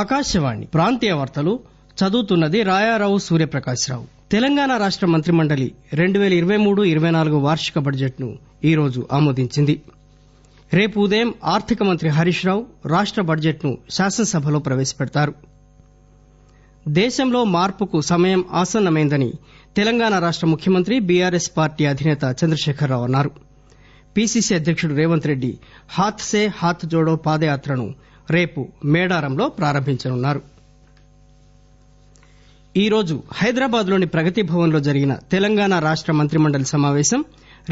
ఆకాశవాణి ప్రాంతీయ వార్తలు చదువుతున్నది రాయారావు సూర్యప్రకాశ్రావు తెలంగాణ రాష్ట మండలి రెండు వేల ఇరవై మూడు ఇరవై నాలుగు వార్షిక బడ్జెట్ను ఈరోజు ఆమోదించింది రేపు ఉదయం ఆర్థిక మంత్రి హరీష్ రావు రాష్ట బడ్జెట్ను శాసనసభలో ప్రవేశపెడతారు దేశంలో మార్పుకు సమయం ఆసన్నమైందని తెలంగాణ రాష్ట ముఖ్యమంత్రి బీఆర్ఎస్ పార్టీ అధినేత చంద్రశేఖరరావు అన్నారు పీసీసీ అధ్యక్షుడు రేవంత్ రెడ్డి హాత్ సే హాత్ జోడో పాదయాత్రను రేపు మేడారంలో ప్రారంభించనున్నారు ఈరోజు హైదరాబాద్లోని ప్రగతి భవన్లో జరిగిన తెలంగాణ రాష్ట మండలి సమావేశం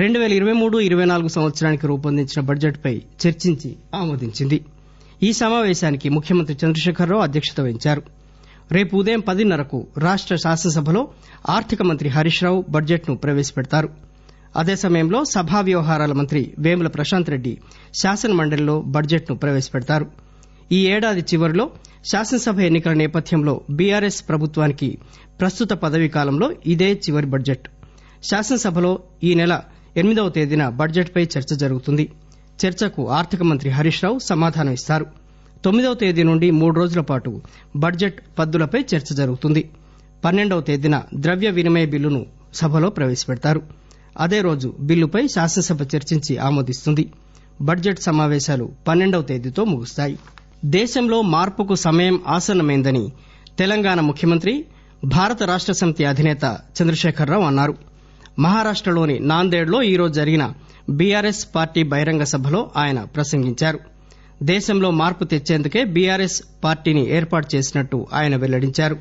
రెండు పేల ఇరవై మూడు ఇరవై నాలుగు సంవత్సరానికి రూపొందించిన బడ్జెట్పై చర్చించి ఆమోదించింది ఈ సమావేశానికి ముఖ్యమంత్రి చంద్రశేఖరరావు అధ్యక్షత వహించారు రేపు ఉదయం పదిన్నరకు రాష్ట శాసనసభలో ఆర్థిక మంత్రి హరీష్ రావు బడ్జెట్ను ప్రవేశపెడతారు అదే సమయంలో సభా వ్యవహారాల మంత్రి వేముల ప్రశాంత్ రెడ్డి శాసనమండలిలో బడ్జెట్ను ప్రవేశపెడతారు ఈ ఏడాది చివరిలో శాసనసభ ఎన్నికల నేపథ్యంలో బీఆర్ఎస్ ప్రభుత్వానికి ప్రస్తుత పదవీ కాలంలో ఇదే చివరి బడ్జెట్ శాసనసభలో ఈ నెల ఎనిమిదవ తేదీన బడ్జెట్పై చర్చ జరుగుతుంది చర్చకు ఆర్థిక మంత్రి హరీష్ రావు సమాధానం ఇస్తారు తొమ్మిదవ తేదీ నుండి మూడు రోజుల పాటు బడ్జెట్ పద్దులపై చర్చ జరుగుతుంది పన్నెండవ తేదీన ద్రవ్య వినిమయ బిల్లును సభలో ప్రవేశపెడతారు అదే రోజు బిల్లుపై శాసనసభ చర్చించి ఆమోదిస్తుంది బడ్జెట్ సమావేశాలు పన్నెండవ తేదీతో ముగుస్తాయి దేశంలో మార్పుకు సమయం ఆసన్నమైందని తెలంగాణ ముఖ్యమంత్రి భారత రాష్ట సమితి అధినేత చంద్రశేఖరరావు అన్నారు మహారాష్టలోని నాందేడ్లో ఈరోజు జరిగిన బీఆర్ఎస్ పార్టీ బహిరంగ సభలో ఆయన ప్రసంగించారు దేశంలో మార్పు తెచ్చేందుకే బీఆర్ఎస్ పార్టీని ఏర్పాటు చేసినట్టు ఆయన వెల్లడించారు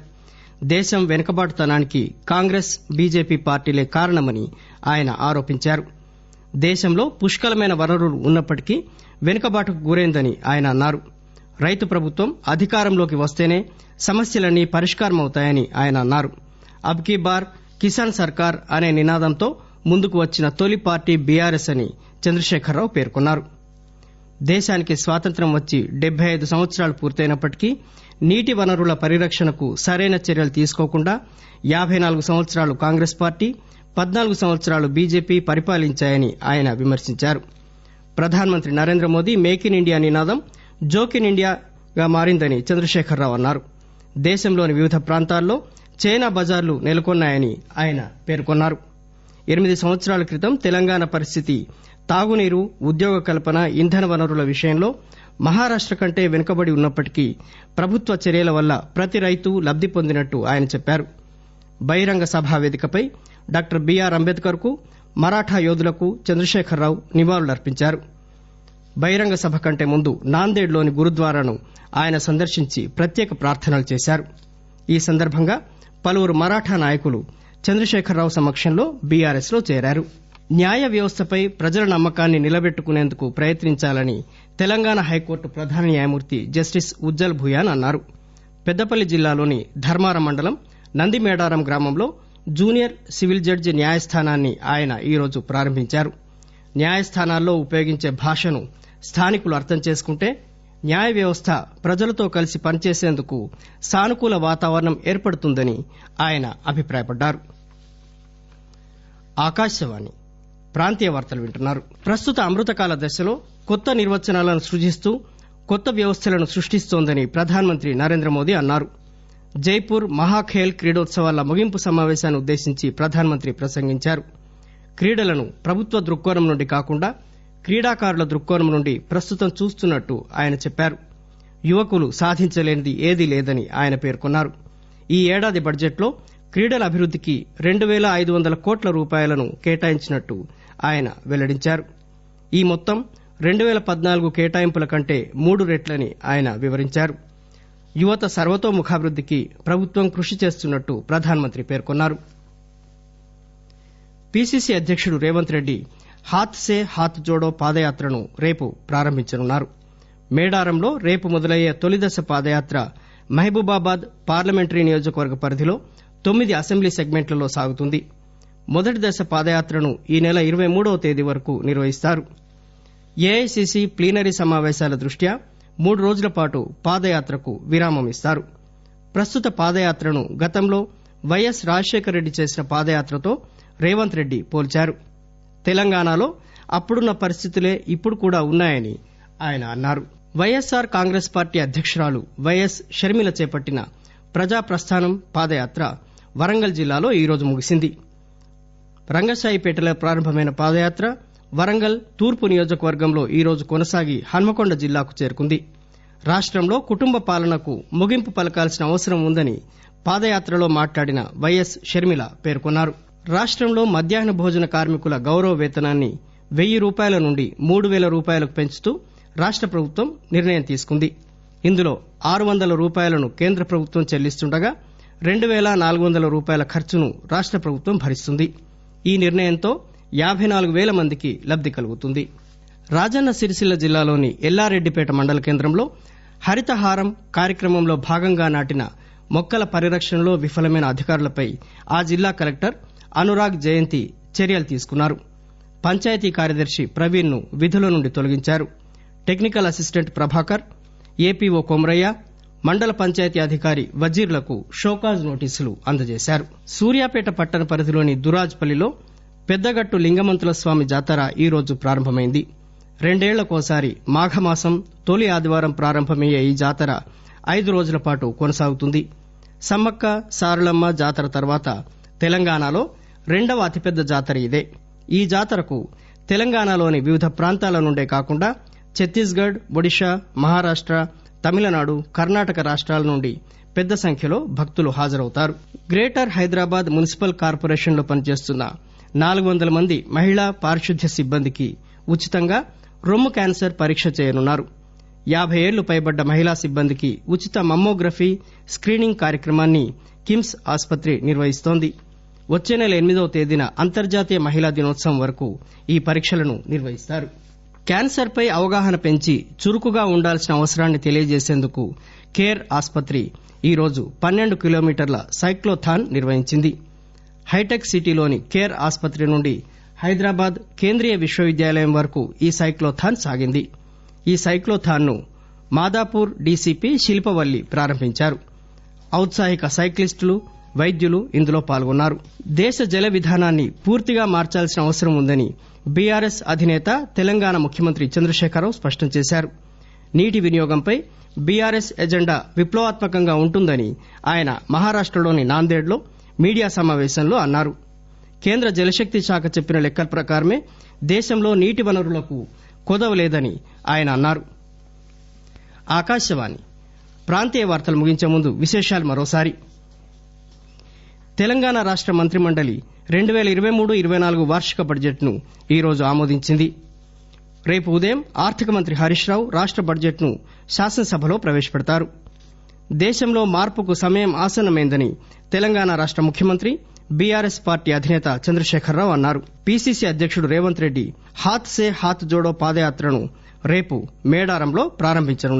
దేశం వెనుకబాటుతనానికి కాంగ్రెస్ బీజేపీ పార్టీలే కారణమని ఆయన ఆరోపించారు దేశంలో పుష్కలమైన వనరులు ఉన్నప్పటికీ వెనుకబాటుకు గురైందని ఆయన అన్నారు రైతు ప్రభుత్వం అధికారంలోకి వస్తేనే సమస్యలన్నీ పరిష్కారమవుతాయని ఆయన అన్నారు అబ్ కీ బార్ కిసాన్ సర్కార్ అనే నినాదంతో ముందుకు వచ్చిన తొలి పార్టీ బీఆర్ఎస్ అని చంద్రశేఖరరావు పేర్కొన్నారు దేశానికి స్వాతంత్ర్యం వచ్చి డెబ్బై ఐదు సంవత్సరాలు పూర్తయినప్పటికీ నీటి వనరుల పరిరక్షణకు సరైన చర్యలు తీసుకోకుండా యాబై నాలుగు సంవత్సరాలు కాంగ్రెస్ పార్టీ పద్నాలుగు సంవత్సరాలు బీజేపీ పరిపాలించాయని ఆయన విమర్శించారు ప్రధానమంత్రి Narendra Modi make in India నినాదం జోకిన్ ఇండియాగా మారిందని చంద్రశేఖరరావు అన్నారు దేశంలోని వివిధ ప్రాంతాల్లో చైనా బజార్లు నెలకొన్నాయని ఆయన పేర్కొన్నారు ఎనిమిది సంవత్సరాల క్రితం తెలంగాణ పరిస్థితి తాగునీరు ఉద్యోగ కల్పన ఇంధన వనరుల విషయంలో మహారాష్ట కంటే వెనుకబడి ఉన్నప్పటికీ ప్రభుత్వ చర్యల వల్ల ప్రతి రైతు లబ్ది పొందినట్టు ఆయన చెప్పారు బహిరంగ సభా వేదికపై డాక్టర్ బీఆర్ అంబేద్కర్ కు మరాఠా యోధులకు చంద్రశేఖరరావు నివాళులర్పించారు బహిరంగ సభ కంటే ముందు నాందేడ్లోని గురుద్వారాను ఆయన సందర్శించి ప్రత్యేక ప్రార్థనలు చేశారు ఈ సందర్బంగా పలువురు మరాఠా నాయకులు చంద్రశేఖరరావు సమక్షంలో లో చేరారు న్యాయ వ్యవస్థపై ప్రజల నమ్మకాన్ని నిలబెట్టుకునేందుకు ప్రయత్నించాలని తెలంగాణ హైకోర్టు ప్రధాన న్యాయమూర్తి జస్టిస్ ఉజ్జల్ భూయాన్ అన్నారు పెద్దపల్లి జిల్లాలోని ధర్మారం మండలం నందిమేడారం గ్రామంలో జూనియర్ సివిల్ జడ్జి న్యాయస్థానాన్ని ఆయన ఈరోజు ప్రారంభించారు న్యాయస్థానాల్లో ఉపయోగించే భాషను స్థానికులు అర్థం చేసుకుంటే న్యాయ వ్యవస్థ ప్రజలతో కలిసి పనిచేసేందుకు సానుకూల వాతావరణం ఏర్పడుతుందని ఆయన అభిప్రాయపడ్డారు ప్రస్తుత అమృతకాల దశలో కొత్త నిర్వచనాలను సృజిస్తూ కొత్త వ్యవస్థలను సృష్టిస్తోందని ప్రధానమంత్రి నరేంద్ర మోదీ అన్నారు జైపూర్ మహాఖేల్ క్రీడోత్సవాల ముగింపు సమావేశాన్ని ఉద్దేశించి ప్రధానమంత్రి ప్రసంగించారు క్రీడలను ప్రభుత్వ దృక్కోణం నుండి కాకుండా క్రీడాకారుల దృక్కోణం నుండి ప్రస్తుతం చూస్తున్నట్టు ఆయన చెప్పారు యువకులు సాధించలేనిది ఏదీ లేదని ఆయన పేర్కొన్నారు ఈ ఏడాది బడ్జెట్లో క్రీడల అభివృద్దికి రెండు పేల ఐదు వందల కోట్ల రూపాయలను కేటాయించినట్టు ఆయన వెల్లడించారు ఈ మొత్తం రెండు పేల పద్నాలుగు కేటాయింపుల కంటే మూడు రెట్లని ఆయన వివరించారు యువత సర్వతోముఖాభివృద్దికి ప్రభుత్వం కృషి చేస్తున్నట్టు ప్రధానమంత్రి పేర్కొన్నారు పీసీసీ అధ్యకుడు రేవంత్ రెడ్డి హాత్ సే హాత్ జోడో పాదయాత్రను రేపు ప్రారంభించనున్నారు మేడారంలో రేపు మొదలయ్యే తొలిదశ పాదయాత్ర మహబూబాబాద్ పార్లమెంటరీ నియోజకవర్గ పరిధిలో తొమ్మిది అసెంబ్లీ సెగ్మెంట్లలో సాగుతుంది మొదటి దశ పాదయాత్రను ఈ నెల ఇరవై మూడవ తేదీ వరకు నిర్వహిస్తారు ఏఐసిసి ప్లీనరీ సమావేశాల దృష్ట్యా మూడు రోజుల పాటు పాదయాత్రకు విరామం ఇస్తారు ప్రస్తుత పాదయాత్రను గతంలో వైఎస్ రాజశేఖర రెడ్డి చేసిన పాదయాత్రతో రేవంత్ రెడ్డి పోల్చారు తెలంగాణలో అప్పుడున్న పరిస్థితులే ఇప్పుడు కూడా ఉన్నాయని ఆయన అన్నారు వైఎస్సార్ కాంగ్రెస్ పార్టీ అధ్యక్షురాలు వైఎస్ షర్మిల చేపట్టిన ప్రజా ప్రస్థానం పాదయాత్ర వరంగల్ జిల్లాలో ఈరోజు ముగిసింది రంగశాయిపేటలో ప్రారంభమైన పాదయాత్ర వరంగల్ తూర్పు నియోజకవర్గంలో ఈరోజు కొనసాగి హన్మకొండ జిల్లాకు చేరుకుంది రాష్టంలో కుటుంబ పాలనకు ముగింపు పలకాల్సిన అవసరం ఉందని పాదయాత్రలో మాట్లాడిన వైఎస్ షర్మిల పేర్కొన్నారు రాష్టంలో మధ్యాహ్న భోజన కార్మికుల గౌరవ వేతనాన్ని వెయ్యి రూపాయల నుండి మూడు పేల రూపాయలకు పెంచుతూ రాష్ట ప్రభుత్వం నిర్ణయం తీసుకుంది ఇందులో ఆరు వందల రూపాయలను కేంద్ర ప్రభుత్వం చెల్లిస్తుండగా రెండు పేల నాలుగు వందల రూపాయల ఖర్చును రాష్ట ప్రభుత్వం భరిస్తుంది ఈ నిర్ణయంతో యాబై నాలుగు పేల మందికి లబ్ది కలుగుతుంది రాజన్న సిరిసిల్ల జిల్లాలోని ఎల్లారెడ్డిపేట మండల కేంద్రంలో హరితహారం కార్యక్రమంలో భాగంగా నాటిన మొక్కల పరిరక్షణలో విఫలమైన అధికారులపై ఆ జిల్లా కలెక్టర్ అనురాగ్ జయంతి చర్యలు తీసుకున్నారు పంచాయతీ కార్యదర్శి ప్రవీణ్ ను విధుల నుండి తొలగించారు technical assistant Prabhakar APO Komaraiah mandal panchayat అధికారి వజీర్లకు షోకాజ్ నోటీసులు అందజేశారు సూర్యాపేట పట్టణ పరిధిలోని దురాజ్పల్లిలో పెద్దగట్టు లింగమంతుల స్వామి జాతర ఈరోజు ప్రారంభమైంది రెండేళ్లకోసారి మాఘమాసం తొలి ఆదివారం ప్రారంభమయ్యే ఈ జాతర ఐదు రోజుల పాటు కొనసాగుతుంది సమ్మక్క సారలమ్మ జాతర తర్వాత తెలంగాణలో రెండవ అతిపెద్ద జాతర ఇదే ఈ జాతరకు తెలంగాణలోని వివిధ ప్రాంతాల నుండే కాకుండా ఛత్తీస్గఢ్ ఒడిషా మహారాష్ట తమిళనాడు కర్ణాటక రాష్టాల నుండి పెద్ద సంఖ్యలో భక్తులు హాజరవుతారు గ్రేటర్ హైదరాబాద్ మున్సిపల్ కార్పొరేషన్ లో పనిచేస్తున్న నాలుగు వందల మంది మహిళా పారిశుద్ధ్య సిబ్బందికి ఉచితంగా రొమ్ము క్యాన్సర్ పరీక్ష చేయనున్నారు యాబై ఏళ్లు పైబడ్డ మహిళా సిబ్బందికి ఉచిత మమ్మోగ్రఫీ స్కీనింగ్ కార్యక్రమాన్ని కిమ్స్ ఆసుపత్రి నిర్వహిస్తోంది వచ్చే నెల ఎనిమిదవ తేదీన అంతర్జాతీయ మహిళా దినోత్సవం వరకు ఈ పరీక్షలను నిర్వహిస్తారు క్యాన్సర్ పై అవగాహన పెంచి చురుకుగా ఉండాల్సిన అవసరాన్ని తెలియజేసేందుకు కేర్ ఈ ఈరోజు పన్నెండు కిలోమీటర్ల సైక్లోథాన్ నిర్వహించింది హైటెక్ సిటీలోని కేర్ ఆసుపత్రి నుండి హైదరాబాద్ కేంద్రీయ విశ్వవిద్యాలయం వరకు ఈ సైక్లోథాన్ సాగింది ఈ సైక్లోథాన్ ను మాదాపూర్ డీసీపీ శిల్పవల్లి ప్రారంభించారు ఔత్సాహిక సైక్లిస్టులు వైద్యులు ఇందులో పాల్గొన్నారు దేశ జల విధానాన్ని పూర్తిగా మార్చాల్సిన అవసరం ఉందని బీఆర్ఎస్ అధినేత తెలంగాణ ముఖ్యమంత్రి చంద్రశేఖరరావు స్పష్టం చేశారు నీటి వినియోగంపై బీఆర్ఎస్ ఎజెండా విప్లవాత్మకంగా ఉంటుందని ఆయన మహారాష్టలోని నాందేడ్లో మీడియా సమావేశంలో అన్నారు కేంద్ర జలశక్తి శాఖ చెప్పిన లెక్కల ప్రకారమే దేశంలో నీటి వనరులకు కొదవలేదని ఆయన అన్నారు ఆకాశవాణి ప్రాంతీయ వార్తలు ముగించే ముందు విశేషాలు మరోసారి తెలంగాణ రాష్ట మంత్రిమండలి రెండు పేల ఇరవై మూడు ఇరవై నాలుగు వార్షిక బడ్జెట్ ను ఈరోజు ఆమోదించింది రేపు ఉదయం ఆర్థిక మంత్రి హరీష్ రావు రాష్ట బడ్జెట్ ను శాసనసభలో ప్రవేశపెడతారు దేశంలో మార్పుకు సమయం ఆసన్నమైందని తెలంగాణ రాష్ట ముఖ్యమంత్రి బీఆర్ఎస్ పార్టీ అధినేత చంద్రశేఖరరావు అన్నారు పీసీసీ అధ్యకుడు రేవంత్ రెడ్డి హాత్ సే హాత్ జోడో పాదయాత్రను రేపు మేడారంలో ప్రారంభించనున్నారు